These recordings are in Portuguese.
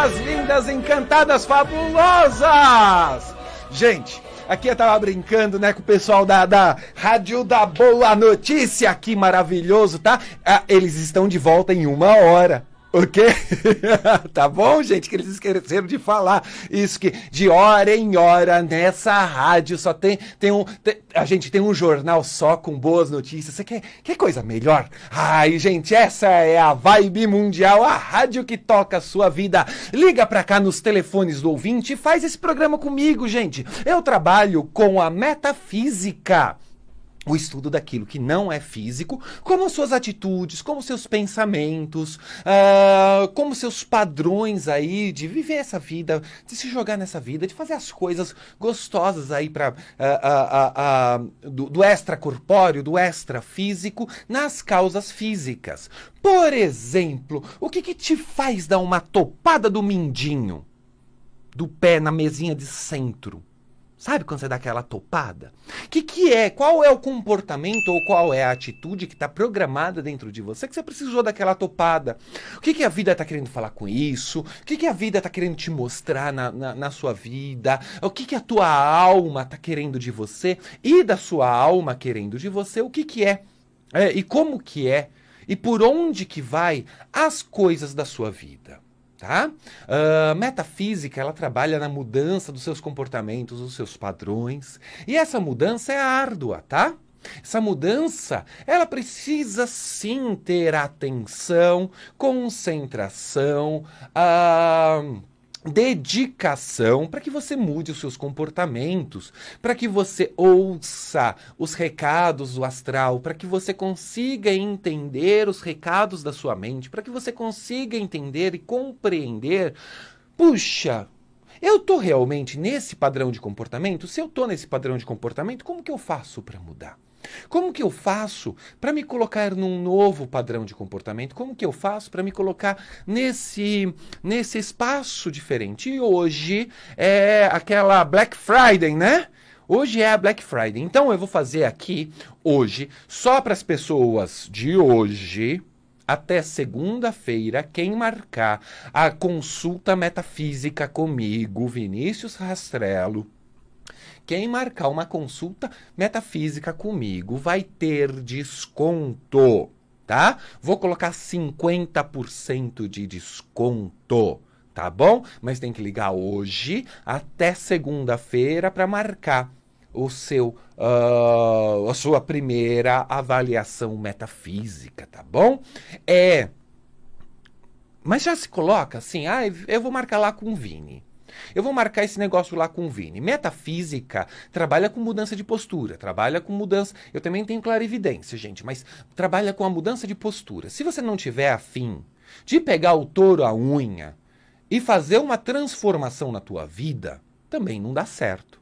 Pessoas lindas, encantadas, fabulosas! Gente, aqui eu tava brincando, né, com o pessoal da, da Rádio da Boa Notícia, que maravilhoso, tá? Ah, eles estão de volta em uma hora. O quê? tá bom, gente? Que eles esqueceram de falar isso que de hora em hora nessa rádio só tem tem um tem, a gente tem um jornal só com boas notícias. Você quer, quer coisa melhor? Ai, gente, essa é a vibe mundial, a rádio que toca a sua vida. Liga pra cá nos telefones do ouvinte e faz esse programa comigo, gente. Eu trabalho com a metafísica o estudo daquilo que não é físico, como suas atitudes, como seus pensamentos, uh, como seus padrões aí de viver essa vida, de se jogar nessa vida, de fazer as coisas gostosas aí para uh, ah, uh, ah, do, do extracorpóreo, do extrafísico, nas causas físicas. Por exemplo, o que, que te faz dar uma topada do mindinho, do pé na mesinha de centro? Sabe quando você dá aquela topada? O que, que é? Qual é o comportamento ou qual é a atitude que está programada dentro de você que você precisou daquela topada? O que, que a vida está querendo falar com isso? O que, que a vida está querendo te mostrar na, na, na, sua vida? O que, que a tua alma está querendo de você? E da sua alma querendo de você, o que, que é? é? E como que é? E por onde que vai as coisas da sua vida? Tá? Uh, metafísica ela trabalha na mudança dos seus comportamentos, dos seus padrões. E essa mudança é árdua, tá? Essa mudança, ela precisa sim ter atenção, concentração, uh, dedicação para que você mude os seus comportamentos, para que você ouça os recados do astral, para que você consiga entender os recados da sua mente, para que você consiga entender e compreender. Puxa, eu tô realmente nesse padrão de comportamento? Se eu tô nesse padrão de comportamento, como que eu faço para mudar? Como que eu faço para me colocar num novo padrão de comportamento? Como que eu faço para me colocar nesse, nesse espaço diferente? E hoje é aquela Black Friday, né? Hoje é a Black Friday. Então eu vou fazer aqui, hoje, só para as pessoas de hoje, até segunda-feira, quem marcar a consulta metafísica comigo, Vinícius Rastrello quem marcar uma consulta metafísica comigo vai ter desconto, tá? Vou colocar 50% de desconto tá bom? Mas tem que ligar hoje até segunda-feira para marcar o seu uh, a sua primeira avaliação metafísica, tá bom? É, mas já se coloca assim, ah, eu vou marcar lá com o Vini. Eu vou marcar esse negócio lá com o Vini. Metafísica trabalha com mudança de postura, trabalha com mudança. Eu também tenho clarividência, gente, mas trabalha com a mudança de postura. Se você não tiver afim de pegar o touro à unha e fazer uma transformação na tua vida, também não dá certo.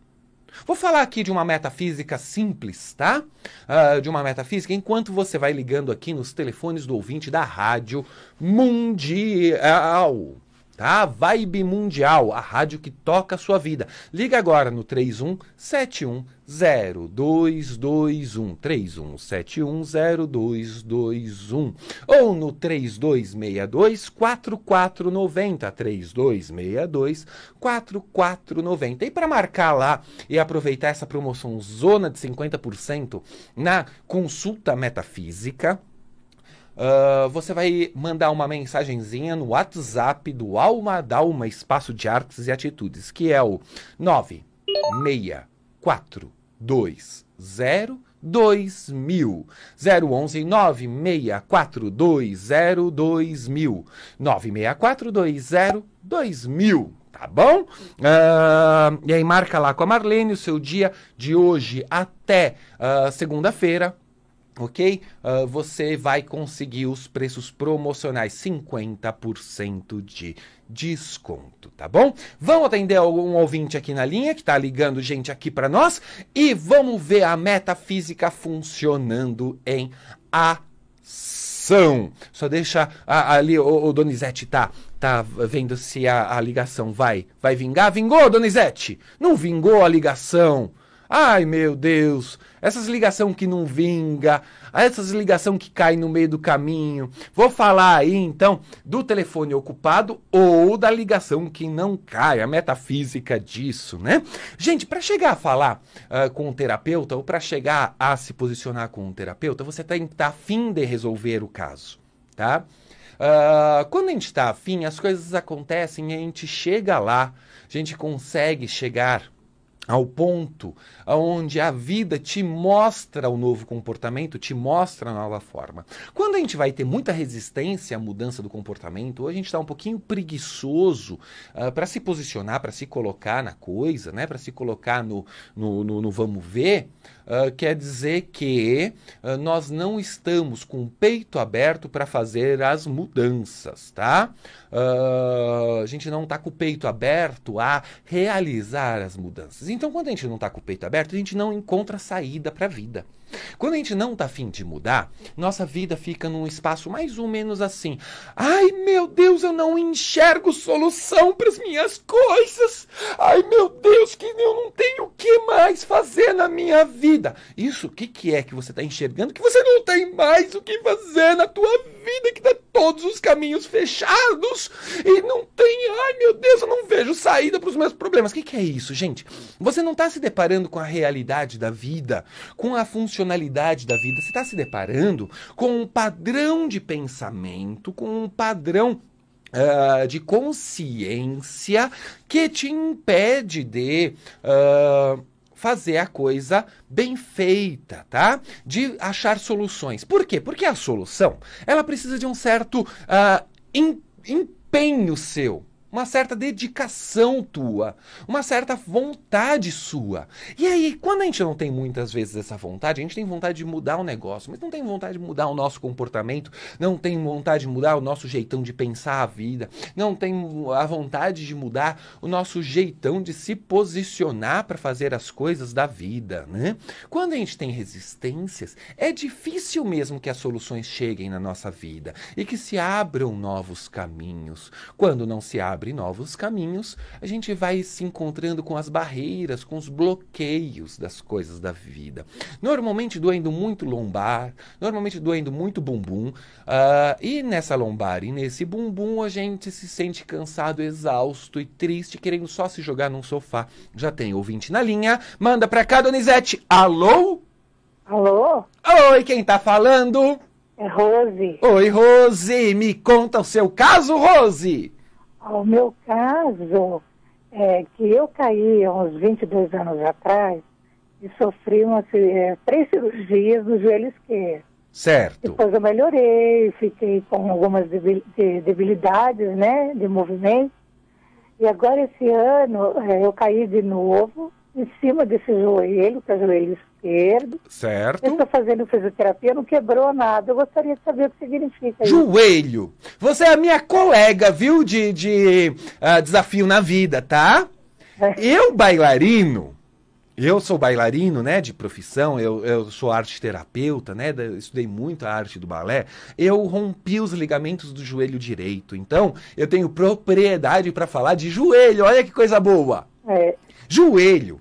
Vou falar aqui de uma metafísica simples, tá? Uh, de uma metafísica, enquanto você vai ligando aqui nos telefones do ouvinte da rádio mundial tá? Vibe Mundial, a rádio que toca a sua vida. Liga agora no 31710221, 31710221 ou no 3262-4490, 3262-4490. E para marcar lá e aproveitar essa promoção zona de 50% na consulta metafísica, Uh, você vai mandar uma mensagenzinha no WhatsApp do Alma Dalma Espaço de Artes e Atitudes, que é o 96420 2000 011 964202000. 2000 tá bom? Uh, e aí marca lá com a Marlene o seu dia de hoje até uh, segunda-feira ok? Uh, você vai conseguir os preços promocionais, 50% de desconto, tá bom? Vamos atender algum ouvinte aqui na linha que tá ligando gente aqui para nós e vamos ver a metafísica funcionando em ação. Só deixa a, a, ali o, o, Donizete tá tá vendo se a, a ligação vai vai vingar. Vingou, Donizete? Não vingou a ligação. Ai, meu Deus, essas ligação que não vinga, essas ligação que cai no meio do caminho. Vou falar aí então do telefone ocupado ou da ligação que não cai, a metafísica disso, né? Gente, para chegar a falar uh, com um terapeuta ou para chegar a se posicionar com um terapeuta, você tem que estar tá afim de resolver o caso, tá? Uh, quando a gente está afim, as coisas acontecem e a gente chega lá, a gente consegue chegar ao ponto aonde a vida te mostra o novo comportamento, te mostra a nova forma. Quando a gente vai ter muita resistência à mudança do comportamento, ou a gente está um pouquinho preguiçoso uh, ah, para se posicionar, para se colocar na coisa, né, para se colocar no, no, no, no vamos ver, ah, quer dizer que uh, nós não estamos com o peito aberto para fazer as mudanças, tá? Uh, a gente não está com o peito aberto a realizar as mudanças. Então, quando a gente não está com o peito aberto, a gente não encontra saída para a vida. Quando a gente não está afim de mudar, nossa vida fica num espaço mais ou menos assim. Ai, meu Deus, eu não enxergo solução para as minhas coisas. Ai, meu Deus, que eu não tenho o que mais fazer na minha vida. Isso, o que, que é que você está enxergando que você não tem mais o que fazer na tua vida? vida que tá todos os caminhos fechados e não tem, ai meu Deus, eu não vejo saída para os meus problemas. O que, que é isso, gente? Você não está se deparando com a realidade da vida, com a funcionalidade da vida, você está se deparando com um padrão de pensamento, com um padrão Uh, de consciência que te impede de uh fazer a coisa bem feita, tá? De achar soluções. Por quê? Porque a solução, ela precisa de um certo uh, empenho seu uma certa dedicação tua, uma certa vontade sua. E aí, quando a gente não tem muitas vezes essa vontade, a gente tem vontade de mudar o negócio, mas não tem vontade de mudar o nosso comportamento, não tem vontade de mudar o nosso jeitão de pensar a vida, não tem a vontade de mudar o nosso jeitão de se posicionar para fazer as coisas da vida, né? Quando a gente tem resistências, é difícil mesmo que as soluções cheguem na nossa vida e que se abram novos caminhos. Quando não se abre abre novos caminhos, a gente vai se encontrando com as barreiras, com os bloqueios das coisas da vida. Normalmente doendo muito lombar, normalmente doendo muito bumbum, uh, e nessa lombar e nesse bumbum a gente se sente cansado, exausto e triste, querendo só se jogar num sofá. Já tem ouvinte na linha, manda pra cá, Donizete. Alô? Alô? Oi, quem tá falando? É Rose. Oi, Rose. Me conta o seu caso, Rose. Ao meu caso é que eu caí há uns 22 anos atrás e sofri uma, é, três cirurgias no joelho esquerdo. Certo. Depois eu melhorei, fiquei com algumas debilidades, né, de movimento. E agora esse ano é, eu caí de novo em cima desse joelho, que é o joelho esquerdo. Certo. Eu estou fazendo fisioterapia, não quebrou nada. Eu gostaria de saber o que significa isso. Joelho. Você é a minha colega, viu, de, de uh, desafio na vida, tá? É. Eu, bailarino. Eu sou bailarino, né, de profissão, eu, eu sou arte terapeuta, né, estudei muito a arte do balé. Eu rompi os ligamentos do joelho direito, então eu tenho propriedade para falar de joelho, olha que coisa boa! É. Joelho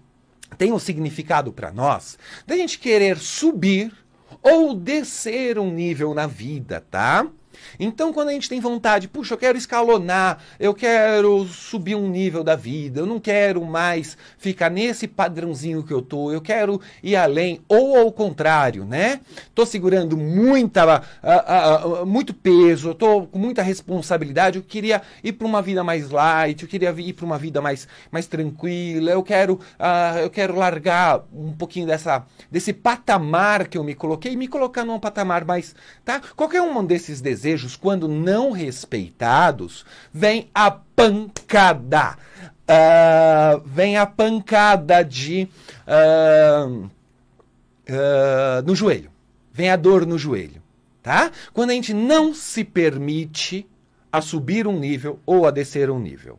tem um significado para nós da gente querer subir ou descer um nível na vida, tá? Então, quando a gente tem vontade, puxa, eu quero escalonar, eu quero subir um nível da vida, eu não quero mais ficar nesse padrãozinho que eu tô, eu quero ir além, ou ao contrário, né? Tô segurando muita, uh, uh, uh, muito peso, tô com muita responsabilidade, eu queria ir para uma vida mais light, eu queria ir para uma vida mais, mais tranquila, eu quero, eu quero largar um pouquinho dessa, desse patamar que eu me coloquei e me colocar num patamar mais, tá? Qualquer um desses desejos desejos, quando não respeitados, vem a pancada. Uh, vem a pancada de. Uh, uh, no joelho. Vem a dor no joelho. Tá? Quando a gente não se permite a subir um nível ou a descer um nível.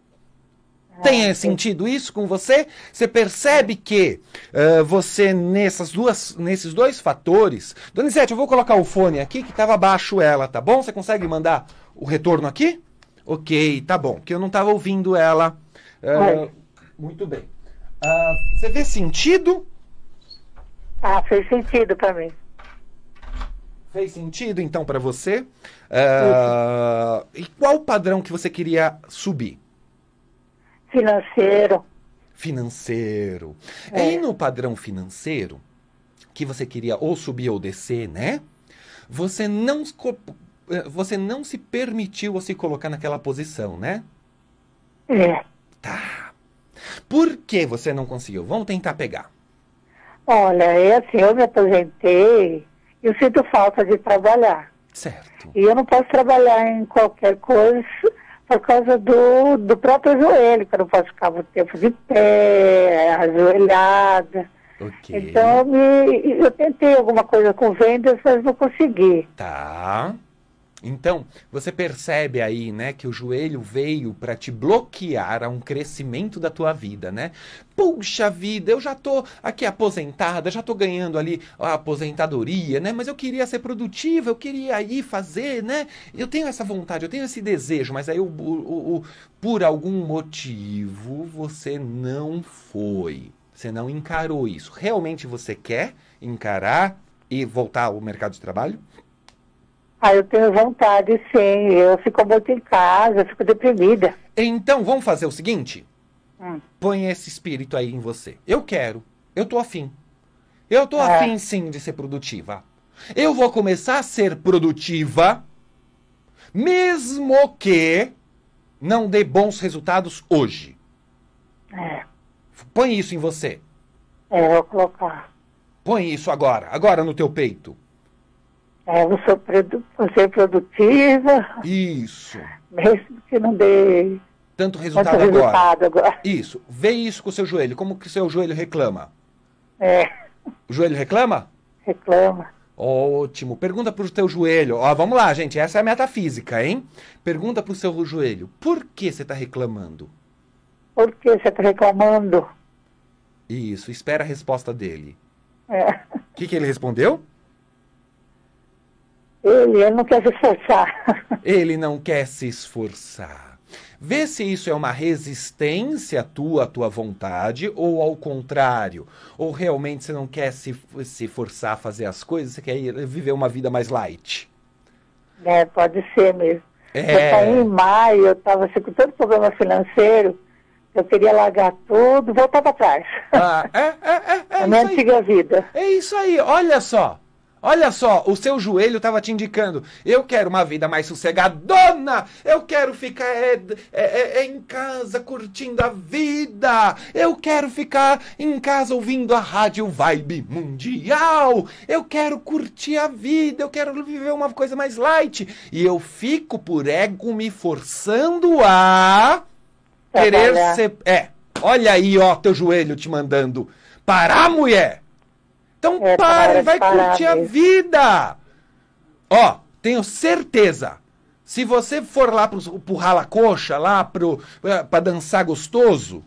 Tem é, sentido isso com você? Você percebe que uh, você, nessas duas, nesses dois fatores. Donizete, eu vou colocar o fone aqui que estava abaixo ela, tá bom? Você consegue mandar o retorno aqui? Ok, tá bom, que eu não estava ouvindo ela. Uh, muito bem. Uh, você vê sentido? Ah, fez sentido para mim. Fez sentido então para você? Ah, e qual o padrão que você queria subir? Financeiro. Financeiro. É. E no padrão financeiro, que você queria ou subir ou descer, né? Você não, eh, você não se permitiu a se colocar naquela posição, né? É. Tá. Por que você não conseguiu? Vamos tentar pegar. Olha, é assim, eu me aposentei, eu sinto falta de trabalhar. Certo. E eu não posso trabalhar em qualquer coisa por causa do, do próprio joelho, que eu não posso ficar muito tempo de pé, ajoelhada. Okay. Então, eu, me, eu tentei alguma coisa com vendas, mas não consegui. Tá. Então, você percebe aí, né, que o joelho veio para te bloquear a um crescimento da tua vida, né? Puxa vida, eu já tô aqui aposentada, já tô ganhando ali a aposentadoria, né? Mas eu queria ser produtiva, eu queria aí fazer, né? Eu tenho essa vontade, eu tenho esse desejo, mas aí o, o, o por algum motivo você não foi. Você não encarou isso. Realmente você quer encarar e voltar ao mercado de trabalho? Ah, eu tenho vontade, sim. Eu fico muito em casa, eu fico deprimida. Então, vamos fazer o seguinte? Hum. Põe esse espírito aí em você. Eu quero. Eu tô afim. Eu tô é. afim, sim, de ser produtiva. Eu vou começar a ser produtiva, mesmo que não dê bons resultados hoje. É. Põe isso em você. É, eu vou colocar. Põe isso agora, agora no teu peito. É, você, produ você produtiva. Isso. Mesmo que não dê tanto resultado, tanto resultado agora. agora. Isso. Vê isso com o seu joelho. Como que seu joelho reclama? É. O joelho reclama? Reclama. Ótimo. Pergunta pro teu joelho. Ó, vamos lá, gente. Essa é a metafísica, hein? Pergunta pro seu joelho. Por que você está reclamando? Por que você está reclamando? Isso. Espera a resposta dele. É. O que, que ele respondeu? Ele não quer se esforçar. Ele não quer se esforçar. Vê se isso é uma resistência tua, à tua vontade, ou ao contrário. Ou realmente você não quer se, se forçar a fazer as coisas, você quer viver uma vida mais light. É, pode ser mesmo. É... Eu saí em maio, eu estava assim, com tanto problema financeiro, eu queria largar tudo, voltar para trás. Ah, é, é, é, é, a minha antiga vida. É isso aí, olha só. Olha só, o seu joelho estava te indicando: eu quero uma vida mais sossegadona, eu quero ficar é, é, é, é, em casa curtindo a vida, eu quero ficar em casa ouvindo a rádio Vibe Mundial, eu quero curtir a vida, eu quero viver uma coisa mais light. E eu fico por ego me forçando a querer ser. É, olha aí, ó, teu joelho te mandando. Parar, mulher! Então é, tá pare, vai parar, curtir a vida. Ó, tenho certeza. Se você for lá pro, pro rala-coxa, lá pro, eh, pra, dançar gostoso,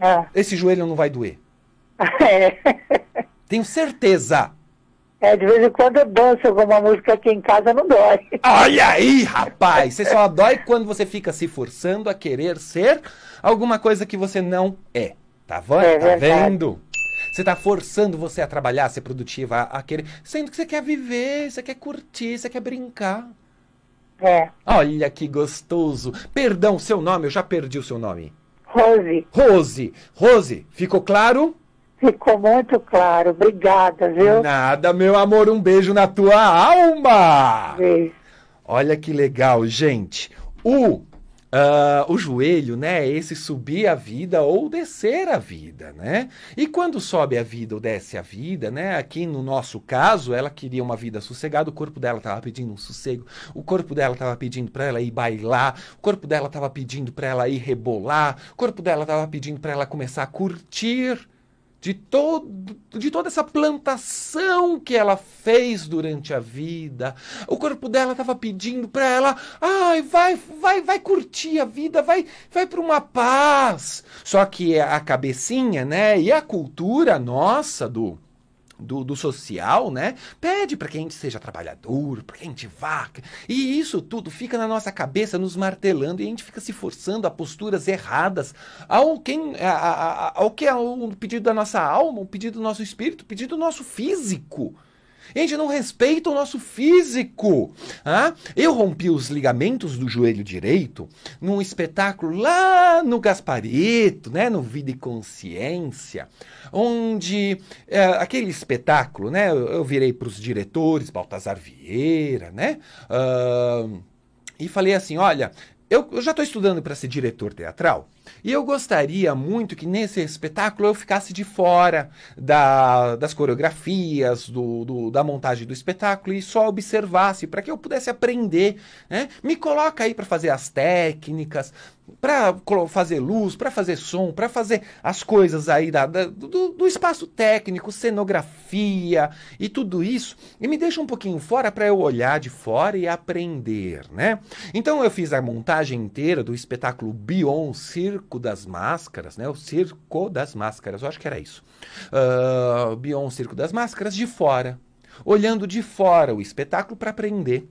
é. esse joelho não vai doer. É. Tenho certeza. É, de vez em quando eu danço alguma música aqui em casa, não dói. Olha aí, rapaz! Você só dói quando você fica se forçando a querer ser alguma coisa que você não é. Tá, é tá vendo? Você está forçando você a trabalhar, a ser produtiva, a, querer. Sendo que você quer viver, você quer curtir, você quer brincar. É. Olha que gostoso. Perdão, seu nome, eu já perdi o seu nome. Rose. Rose. Rose, ficou claro? Ficou muito claro. Obrigada, viu? Nada, meu amor. Um beijo na tua alma. Beijo. Olha que legal, gente. O uh, o joelho, né? Esse subir a vida ou descer a vida, né? E quando sobe a vida ou desce a vida, né? Aqui no nosso caso, ela queria uma vida sossegada, o corpo dela estava pedindo um sossego, o corpo dela estava pedindo para ela ir bailar, o corpo dela estava pedindo para ela ir rebolar, o corpo dela estava pedindo para ela começar a curtir de, todo, de toda essa plantação que ela fez durante a vida. O corpo dela estava pedindo para ela, ai, vai, vai, vai curtir a vida, vai, vai para uma paz. Só que a cabecinha, né, e a cultura nossa do do, do, social, né? Pede para que a gente seja trabalhador, para que a gente vá. E isso tudo fica na nossa cabeça, nos martelando, e a gente fica se forçando a posturas erradas ao, quem, a, a, ao que é o pedido da nossa alma, o pedido do nosso espírito, o pedido do nosso físico. A gente não respeita o nosso físico. Ah? Eu rompi os ligamentos do joelho direito num espetáculo lá no Gasparito, né? no Vida e Consciência, onde é, aquele espetáculo, né? eu, eu virei para os diretores, Baltazar Vieira, né? Uh, e falei assim: olha, eu, eu já estou estudando para ser diretor teatral. E eu gostaria muito que nesse espetáculo eu ficasse de fora da, das coreografias, do, do, da montagem do espetáculo e só observasse para que eu pudesse aprender. Né? Me coloca aí para fazer as técnicas, para fazer luz, para fazer som, para fazer as coisas aí da, da do, do, espaço técnico, cenografia e tudo isso, e me deixa um pouquinho fora para eu olhar de fora e aprender, né? Então eu fiz a montagem inteira do espetáculo Beyoncé circo das máscaras, né? O circo das máscaras, eu acho que era isso. Uh, ah, Bion, circo das máscaras, de fora. Olhando de fora o espetáculo para aprender.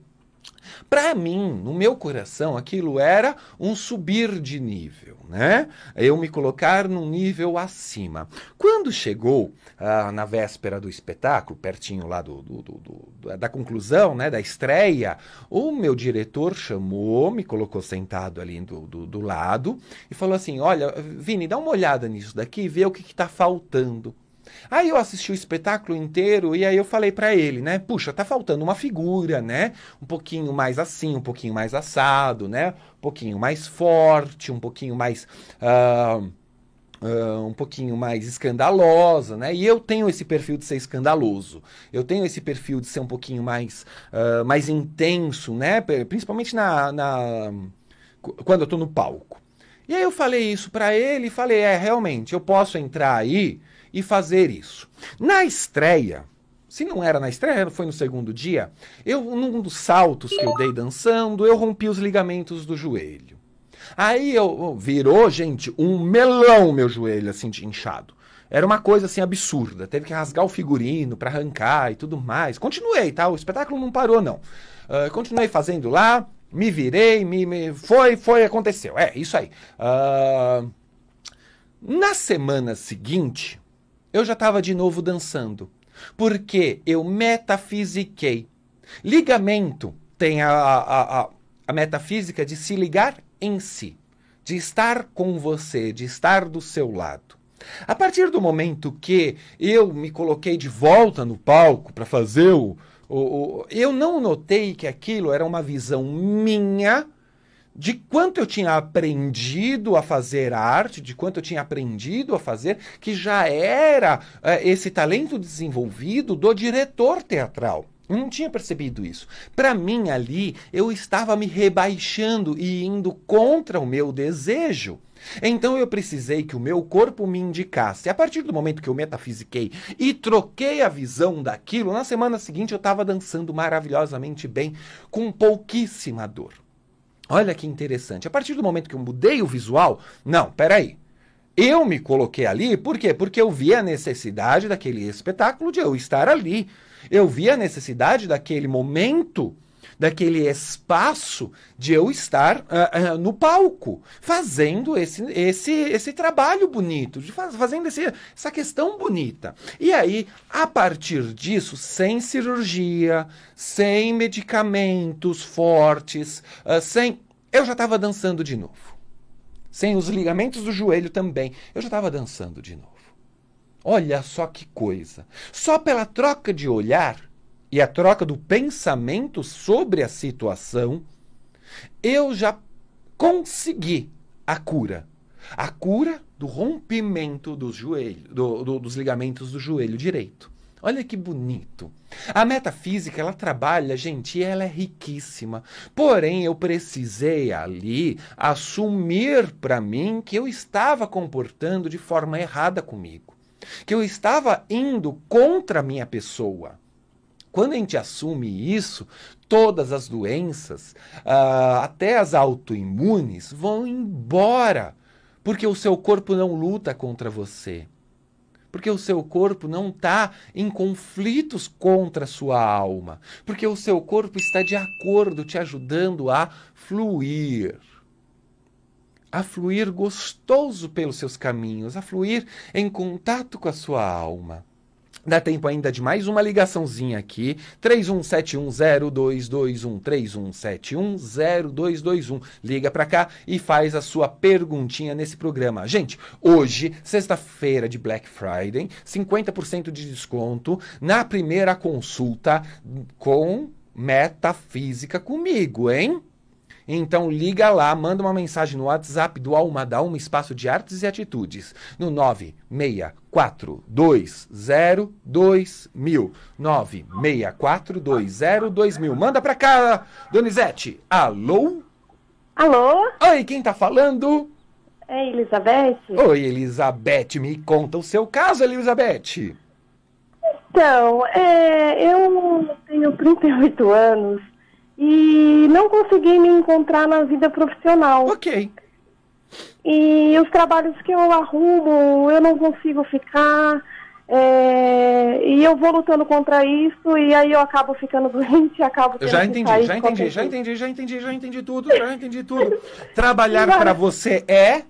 Para mim, no meu coração, aquilo era um subir de nível, né? Eu me colocar num nível acima. Quando chegou ah, na véspera do espetáculo, pertinho lá do, do, do, da conclusão, né, da estreia, o meu diretor chamou, me colocou sentado ali do, lado e falou assim: Olha, Vini, dá uma olhada nisso daqui e vê o que está faltando. Aí eu assisti o espetáculo inteiro e aí eu falei para ele, né? Puxa, tá faltando uma figura, né? Um pouquinho mais assim, um pouquinho mais assado, né? Um pouquinho mais forte, um pouquinho mais. Uh, uh, um pouquinho mais escandalosa, né? E eu tenho esse perfil de ser escandaloso. Eu tenho esse perfil de ser um pouquinho mais, uh, mais intenso, né? Principalmente na, na quando eu tô no palco. E aí eu falei isso para ele e falei, é, realmente, eu posso entrar aí e fazer isso. Na estreia, se não era na estreia, foi no segundo dia, eu num dos saltos que eu dei dançando, eu rompi os ligamentos do joelho. Aí eu virou, gente, um melão meu joelho assim de inchado. Era uma coisa assim absurda, teve que rasgar o figurino para arrancar e tudo mais. Continuei, tá? O espetáculo não parou não. Uh, continuei fazendo lá, me virei, me, me, foi, foi, aconteceu. É, isso aí. Uh, na semana seguinte, eu já estava de novo dançando. Porque eu metafisiquei. Ligamento tem a, a, a, a metafísica de se ligar em si, de estar com você, de estar do seu lado. A partir do momento que eu me coloquei de volta no palco para fazer o, o, o. Eu não notei que aquilo era uma visão minha de quanto eu tinha aprendido a fazer arte, de quanto eu tinha aprendido a fazer, que já era é, esse talento desenvolvido do diretor teatral. Eu não tinha percebido isso. Para mim, ali, eu estava me rebaixando e indo contra o meu desejo. Então eu precisei que o meu corpo me indicasse. A partir do momento que eu metafisiquei e troquei a visão daquilo, na semana seguinte eu estava dançando maravilhosamente bem, com pouquíssima dor. Olha que interessante. A partir do momento que eu mudei o visual, não, peraí. Eu me coloquei ali, por quê? Porque eu vi a necessidade daquele espetáculo de eu estar ali. Eu vi a necessidade daquele momento daquele espaço de eu estar uh, uh, no palco, fazendo esse, esse, esse trabalho bonito, de faz, fazendo esse, essa questão bonita. E aí, a partir disso, sem cirurgia, sem medicamentos fortes, uh, sem. Eu já estava dançando de novo. Sem os ligamentos do joelho também. Eu já estava dançando de novo. Olha só que coisa. Só pela troca de olhar e a troca do pensamento sobre a situação, eu já consegui a cura. A cura do rompimento dos joelhos do, do, dos ligamentos do joelho direito. Olha que bonito. A metafísica, ela trabalha, gente, e ela é riquíssima. Porém, eu precisei ali assumir para mim que eu estava comportando de forma errada comigo, que eu estava indo contra a minha pessoa. Quando a gente assume isso, todas as doenças, uh, até as autoimunes, vão embora. Porque o seu corpo não luta contra você. Porque o seu corpo não está em conflitos contra a sua alma. Porque o seu corpo está de acordo, te ajudando a fluir a fluir gostoso pelos seus caminhos, a fluir em contato com a sua alma. Dá tempo ainda de mais uma ligaçãozinha aqui. 31710221 31710221. Liga para cá e faz a sua perguntinha nesse programa. Gente, hoje, sexta-feira de Black Friday, 50% de desconto na primeira consulta com Metafísica comigo, hein? Então liga lá, manda uma mensagem no WhatsApp do Alma da Espaço de Artes e Atitudes no 964202000. 964202000. Manda pra cá, Donizete. Alô? Alô? Oi, quem tá falando? É Elizabeth. Oi, Elizabeth, me conta o seu caso, Elizabeth. Então, é, eu tenho 38 anos e não consegui me encontrar na vida profissional. Ok. E os trabalhos que eu arrumo, eu não consigo ficar. É... e eu vou lutando contra isso e aí eu acabo ficando doente, acabo tendo já entendi, que sair já entendi, já entendi, já entendi, já entendi tudo, já entendi tudo. Trabalhar para você é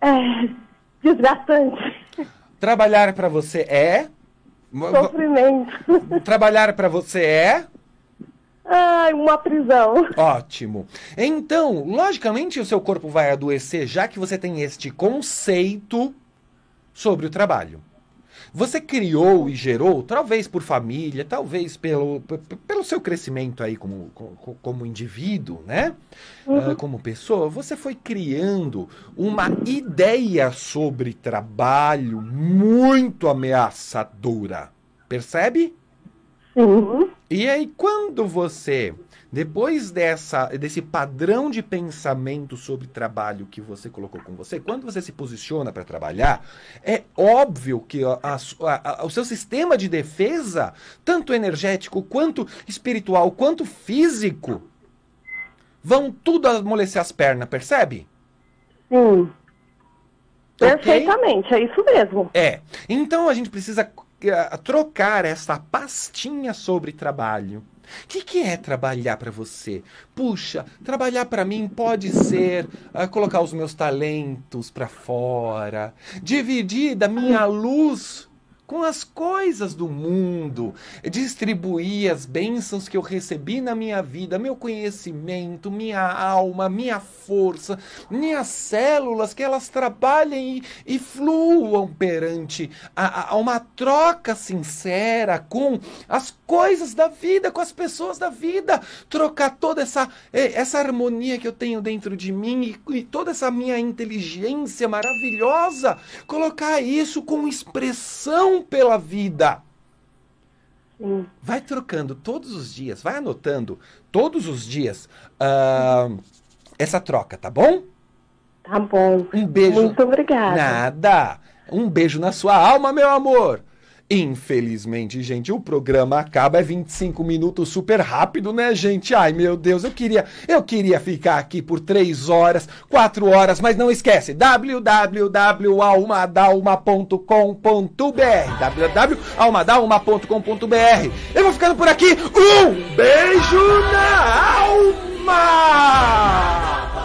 é desgastante. Trabalhar para você é Sofrimento. Trabalhar para você é? Ai, uma prisão. Ótimo. Então, logicamente o seu corpo vai adoecer já que você tem este conceito sobre o trabalho. Você criou e gerou, talvez por família, talvez pelo, pelo seu crescimento aí como, como, como indivíduo, né? Ah, uhum. Uh, como pessoa, você foi criando uma ideia sobre trabalho muito ameaçadora. Percebe? Sim. E aí, quando você, depois dessa, desse padrão de pensamento sobre trabalho que você colocou com você, quando você se posiciona para trabalhar, é óbvio que a, a, a, o seu sistema de defesa, tanto energético, quanto espiritual, quanto físico, vão tudo amolecer as pernas, percebe? Sim. Okay? Perfeitamente, é isso mesmo. É. Então a gente precisa eh, trocar essa pastinha sobre trabalho. O que, que, é trabalhar para você? Puxa, trabalhar para mim pode ser uh, colocar os meus talentos para fora, dividir da minha luz com as coisas do mundo, distribuir as bênçãos que eu recebi na minha vida, meu conhecimento, minha alma, minha força, minhas células, que elas trabalhem e, e fluam perante a, a, uma troca sincera com as coisas da vida, com as pessoas da vida, trocar toda essa, essa harmonia que eu tenho dentro de mim e, e toda essa minha inteligência maravilhosa, colocar isso com expressão pela vida. Vai trocando todos os dias, vai anotando todos os dias uh, essa troca, tá bom? Tá bom. Um beijo. Muito obrigada. Nada. Um beijo na sua alma, meu amor. Infelizmente, gente, o programa acaba é 25 minutos super rápido, né, gente? Ai, meu Deus, eu queria, eu queria ficar aqui por 3 horas, 4 horas, mas não esquece www.almadalma.com.br www.almadalma.com.br Eu vou ficando por aqui. Um beijo na alma!